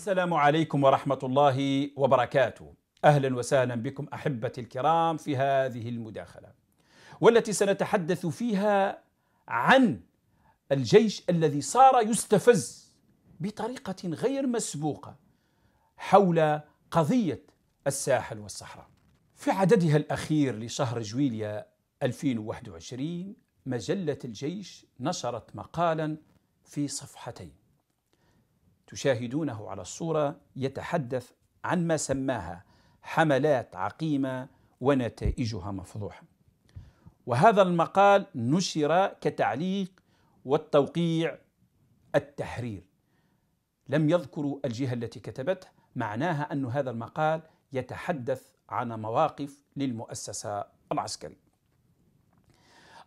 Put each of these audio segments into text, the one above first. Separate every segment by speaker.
Speaker 1: السلام عليكم ورحمة الله وبركاته. أهلا وسهلا بكم أحبتي الكرام في هذه المداخلة. والتي سنتحدث فيها عن الجيش الذي صار يستفز بطريقة غير مسبوقة حول قضية الساحل والصحراء. في عددها الأخير لشهر جويليا 2021 مجلة الجيش نشرت مقالا في صفحتين تشاهدونه على الصورة يتحدث عن ما سماها حملات عقيمة ونتائجها مفضوحة وهذا المقال نشر كتعليق والتوقيع التحرير لم يذكروا الجهة التي كتبته معناها أن هذا المقال يتحدث عن مواقف للمؤسسة العسكرية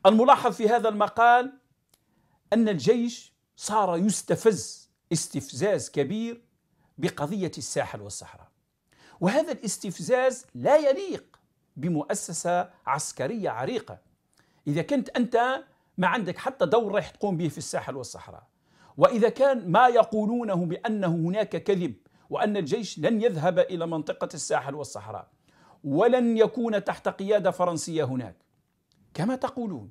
Speaker 1: الملاحظ في هذا المقال أن الجيش صار يستفز استفزاز كبير بقضية الساحل والصحراء وهذا الاستفزاز لا يليق بمؤسسة عسكرية عريقة إذا كنت أنت ما عندك حتى دور رايح تقوم به في الساحل والصحراء وإذا كان ما يقولونه بأنه هناك كذب وأن الجيش لن يذهب إلى منطقة الساحل والصحراء ولن يكون تحت قيادة فرنسية هناك كما تقولون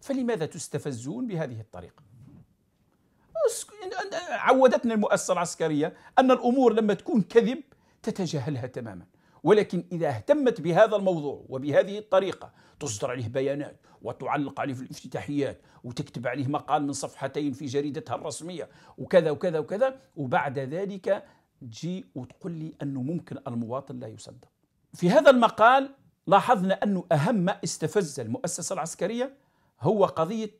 Speaker 1: فلماذا تستفزون بهذه الطريقة عودتنا المؤسسه العسكريه ان الامور لما تكون كذب تتجاهلها تماما ولكن اذا اهتمت بهذا الموضوع وبهذه الطريقه تصدر عليه بيانات وتعلق عليه في الافتتاحيات وتكتب عليه مقال من صفحتين في جريدتها الرسميه وكذا وكذا وكذا وبعد ذلك تجي وتقول لي انه ممكن المواطن لا يصدق. في هذا المقال لاحظنا انه اهم ما استفز المؤسسه العسكريه هو قضيه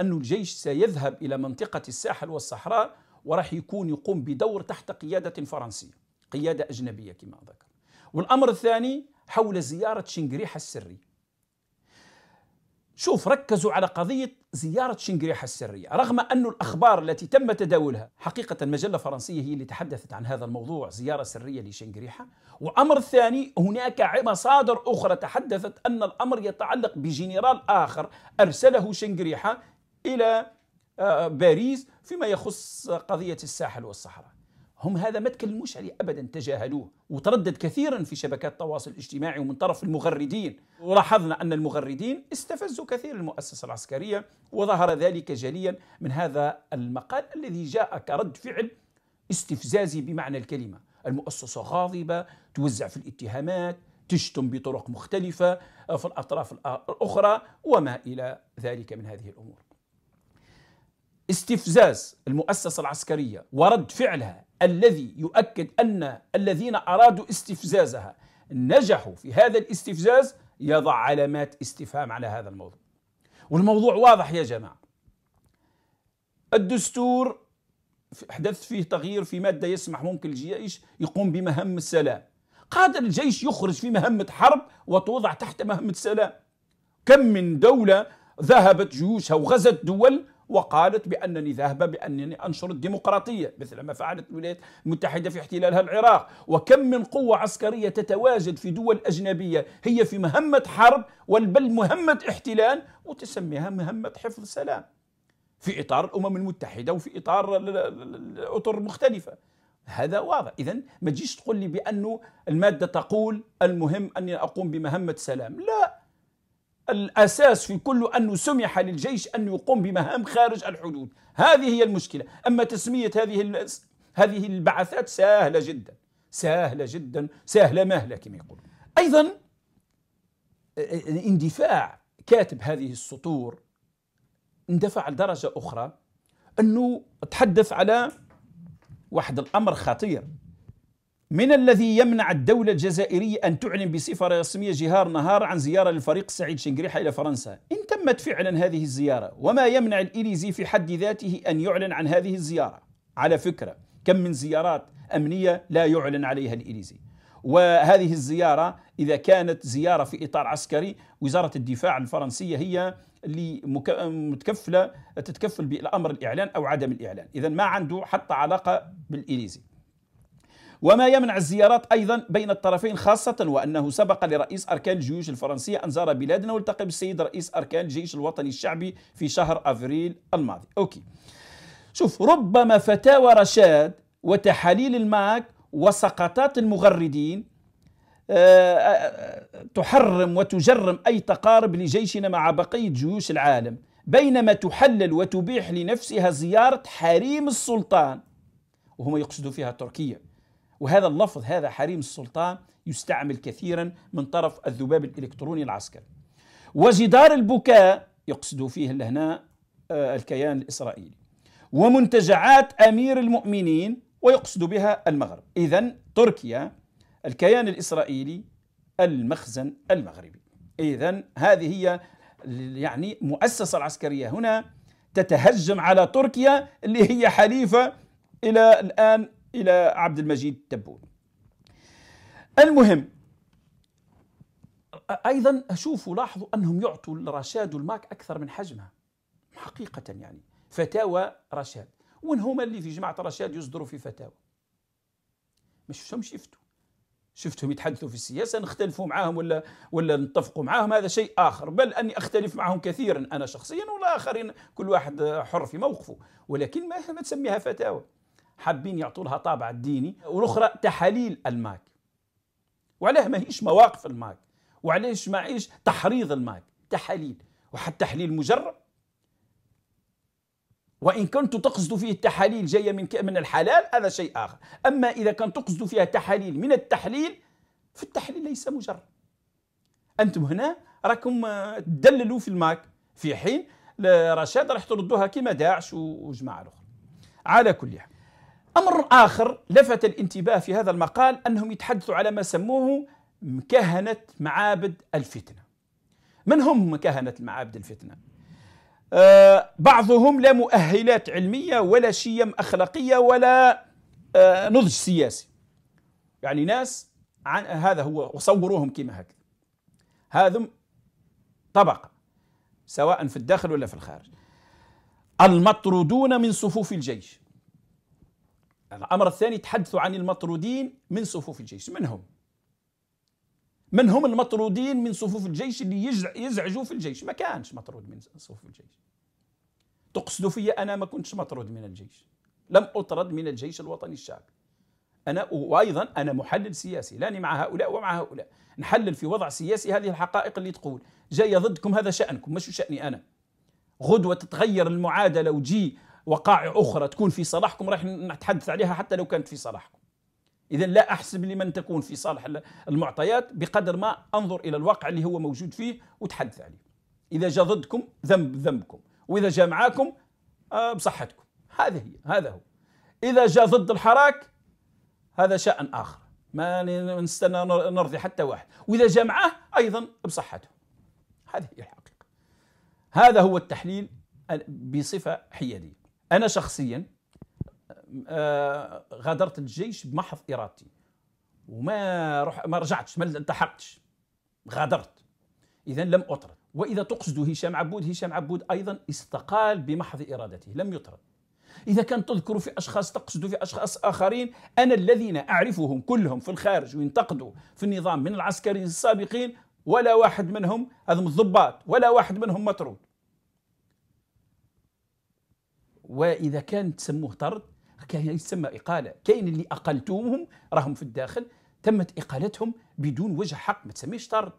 Speaker 1: أن الجيش سيذهب إلى منطقة الساحل والصحراء وراح يكون يقوم بدور تحت قيادة فرنسية قيادة أجنبية كما ذكر والأمر الثاني حول زيارة شنقريحة السري شوف ركزوا على قضية زيارة شنقريحة السرية رغم أن الأخبار التي تم تداولها حقيقة مجلة فرنسية هي اللي تحدثت عن هذا الموضوع زيارة سرية لشنقريحة وأمر ثاني هناك مصادر أخرى تحدثت أن الأمر يتعلق بجنرال آخر أرسله شنقريحة إلى آه، آه، باريس فيما يخص قضية الساحل والصحراء هم هذا ما تكلموش عليه ابدا تجاهلوه وتردد كثيرا في شبكات التواصل الاجتماعي ومن طرف المغردين ولاحظنا ان المغردين استفزوا كثير المؤسسه العسكريه وظهر ذلك جليا من هذا المقال الذي جاء كرد فعل استفزازي بمعنى الكلمه المؤسسه غاضبه توزع في الاتهامات تشتم بطرق مختلفه آه، في الاطراف الاخرى وما الى ذلك من هذه الامور استفزاز المؤسسة العسكرية ورد فعلها الذي يؤكد أن الذين أرادوا استفزازها نجحوا في هذا الاستفزاز يضع علامات استفهام على هذا الموضوع والموضوع واضح يا جماعة الدستور حدث فيه تغيير في مادة يسمح ممكن الجيش يقوم بمهام السلام قادر الجيش يخرج في مهمة حرب وتوضع تحت مهمة السلام. كم من دولة ذهبت جيوشها وغزت دول وقالت بأنني ذاهبة بأنني أنشر الديمقراطية مثل ما فعلت الولايات المتحدة في احتلالها العراق وكم من قوة عسكرية تتواجد في دول أجنبية هي في مهمة حرب بل مهمة احتلال وتسميها مهمة حفظ سلام في إطار الأمم المتحدة وفي إطار الأطر المختلفة هذا واضح إذا ما تجيش تقول لي بأنه المادة تقول المهم أني أقوم بمهمة سلام لا الأساس في كله أنه سمح للجيش أن يقوم بمهام خارج الحدود هذه هي المشكلة أما تسمية هذه هذه البعثات سهلة جدا سهلة جدا سهلة مهلة كما يقول أيضا اندفاع كاتب هذه السطور اندفع لدرجة أخرى أنه تحدث على واحد الأمر خطير من الذي يمنع الدولة الجزائرية أن تعلن بصفة رسمية جهار نهار عن زيارة للفريق سعيد شنقريحة إلى فرنسا إن تمت فعلا هذه الزيارة وما يمنع الإليزي في حد ذاته أن يعلن عن هذه الزيارة على فكرة كم من زيارات أمنية لا يعلن عليها الإليزي وهذه الزيارة إذا كانت زيارة في إطار عسكري وزارة الدفاع الفرنسية هي اللي متكفلة تتكفل بالأمر الإعلان أو عدم الإعلان إذا ما عنده حتى علاقة بالإليزي وما يمنع الزيارات أيضا بين الطرفين خاصة وأنه سبق لرئيس أركان الجيوش الفرنسية أن زار بلادنا والتقى بالسيد رئيس أركان الجيش الوطني الشعبي في شهر أفريل الماضي أوكي شوف ربما فتاوى رشاد وتحاليل الماك وسقطات المغردين آه، آه، آه، تحرم وتجرم أي تقارب لجيشنا مع بقية جيوش العالم بينما تحلل وتبيح لنفسها زيارة حريم السلطان وهم يقصدوا فيها تركيا وهذا اللفظ هذا حريم السلطان يستعمل كثيرا من طرف الذباب الإلكتروني العسكري وجدار البكاء يقصد فيه لهنا آه، الكيان الإسرائيلي ومنتجعات أمير المؤمنين ويقصد بها المغرب إذا تركيا الكيان الإسرائيلي المخزن المغربي إذا هذه هي يعني مؤسسة العسكرية هنا تتهجم على تركيا اللي هي حليفة إلى الآن إلى عبد المجيد تبون المهم أيضا شوفوا لاحظوا أنهم يعطوا لرشاد والماك أكثر من حجمها حقيقة يعني فتاوى رشاد وين هما اللي في جماعة رشاد يصدروا في فتاوى مش شفتهم شفتوا شفتهم يتحدثوا في السياسة نختلفوا معاهم ولا ولا نتفقوا معاهم هذا شيء آخر بل أني أختلف معهم كثيرا أنا شخصيا والآخرين كل واحد حر في موقفه ولكن ما تسميها فتاوى حابين يعطوا لها طابع الديني والاخرى تحاليل الماك وعليه ما هيش مواقف الماك وعليش ما هيش تحريض الماك تحاليل وحتى تحليل مجرد وان كنت تقصد فيه التحاليل جايه من من الحلال هذا شيء اخر اما اذا كنت تقصد فيها تحاليل من التحليل فالتحليل ليس مجرد انتم هنا راكم آه، تدللوا في الماك في حين رشاد راح تردوها كما داعش وجماعه الاخرى على كل حال أمر آخر لفت الانتباه في هذا المقال أنهم يتحدثوا على ما سموه مكهنة معابد الفتنة من هم مكهنة معابد الفتنة؟ آه بعضهم لا مؤهلات علمية ولا شيم أخلاقية ولا آه نضج سياسي يعني ناس عن هذا هو وصوروهم كما هكذا هذم طبقة سواء في الداخل ولا في الخارج المطرودون من صفوف الجيش الأمر الثاني تحدثوا عن المطرودين من صفوف الجيش من هم؟ من هم المطرودين من صفوف الجيش اللي يزعجوا في الجيش ما كانش مطرود من صفوف الجيش تقصدوا في أنا ما كنتش مطرود من الجيش لم أطرد من الجيش الوطني الشعبي أنا وأيضا أنا محلل سياسي لاني مع هؤلاء ومع هؤلاء نحلل في وضع سياسي هذه الحقائق اللي تقول جاي ضدكم هذا شأنكم مش شأني أنا غدوة تتغير المعادلة وجي وقائع أخرى تكون في صالحكم راح نتحدث عليها حتى لو كانت في صالحكم إذا لا أحسب لمن تكون في صالح المعطيات بقدر ما أنظر إلى الواقع اللي هو موجود فيه وتحدث عليه إذا جا ضدكم ذنب ذنبكم وإذا جا معاكم آه، بصحتكم هذه هي هذا هو إذا جاء ضد الحراك هذا شأن آخر ما نستنى نرضي حتى واحد وإذا جاء معاه أيضا بصحته هذه هي الحقيقة هذا هو التحليل آه، بصفة حيادية انا شخصيا آه، غادرت الجيش بمحض ارادتي وما رح ما رجعتش ما التحقتش غادرت اذا لم اطرد واذا تقصد هشام عبود هشام عبود ايضا استقال بمحض ارادته لم يطرد إذا كان تذكر في أشخاص تقصد في أشخاص آخرين أنا الذين أعرفهم كلهم في الخارج وينتقدوا في النظام من العسكريين السابقين ولا واحد منهم هذم الضباط ولا واحد منهم مطرود واذا كان تسموه طرد كان يسمى اقاله كاين اللي اقلتوهم راهم في الداخل تمت اقالتهم بدون وجه حق ما تسميش طرد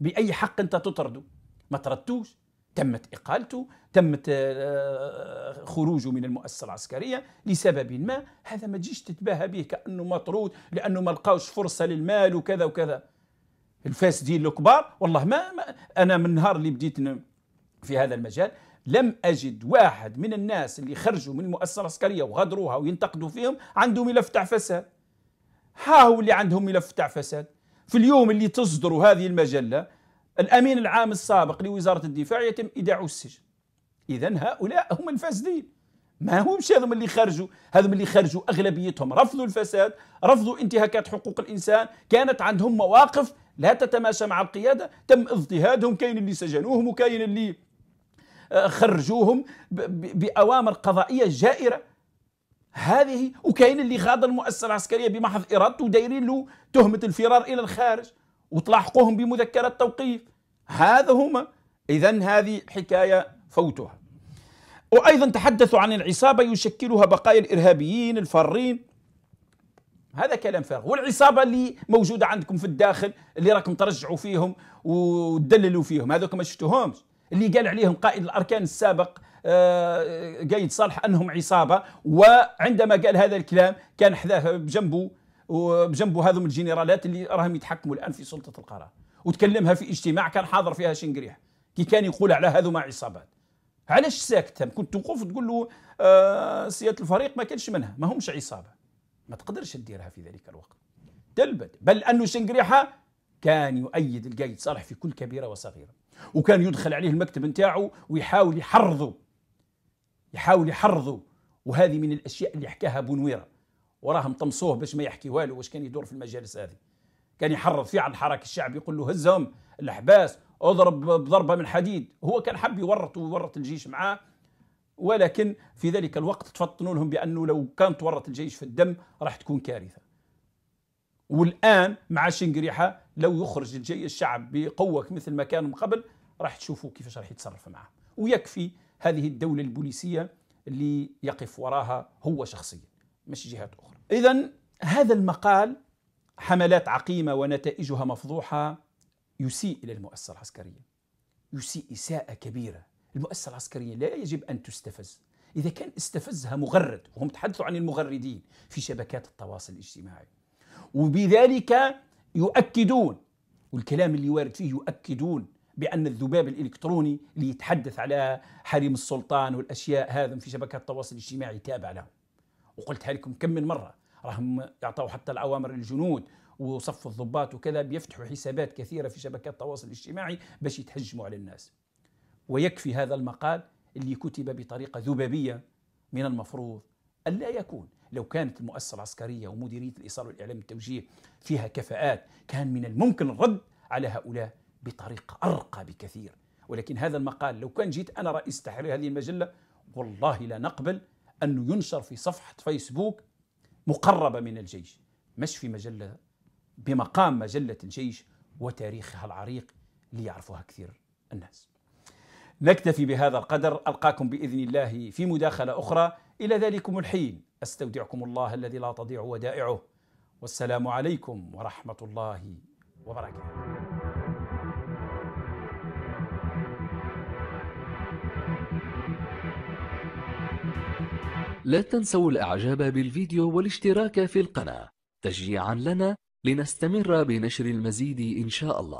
Speaker 1: باي حق انت تطرده ما طردتوش تمت اقالته تمت آه، خروجه من المؤسسه العسكريه لسبب ما هذا ما تجيش تتباهى به كانه مطرود لانه ما لقاوش فرصه للمال وكذا وكذا الفاسدين الكبار والله ما, ما انا من النهار اللي بديت في هذا المجال لم أجد واحد من الناس اللي خرجوا من المؤسسة العسكرية وغادروها وينتقدوا فيهم عنده ملف تاع فساد ها هو اللي عندهم ملف تاع فساد في اليوم اللي تصدر هذه المجلة الأمين العام السابق لوزارة الدفاع يتم إيداعه السجن إذا هؤلاء هم الفاسدين ما همش هذم اللي خرجوا هذم اللي خرجوا أغلبيتهم رفضوا الفساد رفضوا انتهاكات حقوق الإنسان كانت عندهم مواقف لا تتماشى مع القيادة تم اضطهادهم كاين اللي سجنوهم وكاين اللي آه، خرجوهم باوامر قضائيه جائره هذه وكاين اللي غاض المؤسسه العسكريه بمحض ارادته ودايرين له تهمه الفرار الى الخارج وتلاحقوهم بمذكره توقيف هذا هما اذا هذه حكايه فوتها وايضا تحدثوا عن العصابه يشكلها بقايا الارهابيين الفارين هذا كلام فارغ والعصابه اللي موجوده عندكم في الداخل اللي راكم ترجعوا فيهم وتدللوا فيهم هذوك ما شفتوهمش اللي قال عليهم قائد الأركان السابق آه، قايد صالح أنهم عصابة وعندما قال هذا الكلام كان حذاه بجنبه بجنبه هذم الجنرالات اللي راهم يتحكموا الآن في سلطة القرار وتكلمها في اجتماع كان حاضر فيها شنقريح كي كان يقول على هذوما عصابات علاش ساكت كنت توقف تقول له آه، سياده الفريق ما كانش منها ما همش عصابه ما تقدرش تديرها في ذلك الوقت تلبد بل انه شنقريحه كان يؤيد القايد صالح في كل كبيرة وصغيرة وكان يدخل عليه المكتب نتاعو ويحاول يحرضه يحاول يحرضه وهذه من الأشياء اللي حكاها بونويرة وراهم طمسوه باش ما يحكي والو واش كان يدور في المجالس هذه كان يحرض فيه على الحراك الشعبي يقول له هزهم الأحباس اضرب بضربة من حديد هو كان حب يورط ويورط الجيش معاه ولكن في ذلك الوقت تفطنوا لهم بأنه لو كان تورط الجيش في الدم راح تكون كارثة والان مع شنقريحه لو يخرج الجي الشعب بقوه مثل ما كان من قبل راح تشوفوا كيفاش راح يتصرف معه ويكفي هذه الدوله البوليسيه اللي يقف وراها هو شخصيا مش جهات اخرى اذا هذا المقال حملات عقيمه ونتائجها مفضوحه يسيء الى المؤسسه العسكريه يسيء اساءه كبيره المؤسسه العسكريه لا يجب ان تستفز اذا كان استفزها مغرد وهم تحدثوا عن المغردين في شبكات التواصل الاجتماعي وبذلك يؤكدون والكلام اللي وارد فيه يؤكدون بأن الذباب الإلكتروني اللي يتحدث على حريم السلطان والأشياء هذا في شبكات التواصل الاجتماعي تابع لهم وقلتها لكم كم من مرة راهم يعطوا حتى الأوامر للجنود وصف الضباط وكذا بيفتحوا حسابات كثيرة في شبكات التواصل الاجتماعي باش يتهجموا على الناس ويكفي هذا المقال اللي كتب بطريقة ذبابية من المفروض ألا يكون لو كانت المؤسسة العسكرية ومديرية الإيصال والإعلام والتوجيه فيها كفاءات كان من الممكن الرد على هؤلاء بطريقة أرقى بكثير ولكن هذا المقال لو كان جيت أنا رئيس تحرير هذه المجلة والله لا نقبل أنه ينشر في صفحة فيسبوك مقربة من الجيش مش في مجلة بمقام مجلة الجيش وتاريخها العريق ليعرفها كثير الناس نكتفي بهذا القدر ألقاكم بإذن الله في مداخلة أخرى إلى ذلكم الحين استودعكم الله الذي لا تضيع ودائعه والسلام عليكم ورحمه الله وبركاته لا تنسوا الاعجاب بالفيديو والاشتراك في القناه تشجيعا لنا لنستمر بنشر المزيد ان شاء الله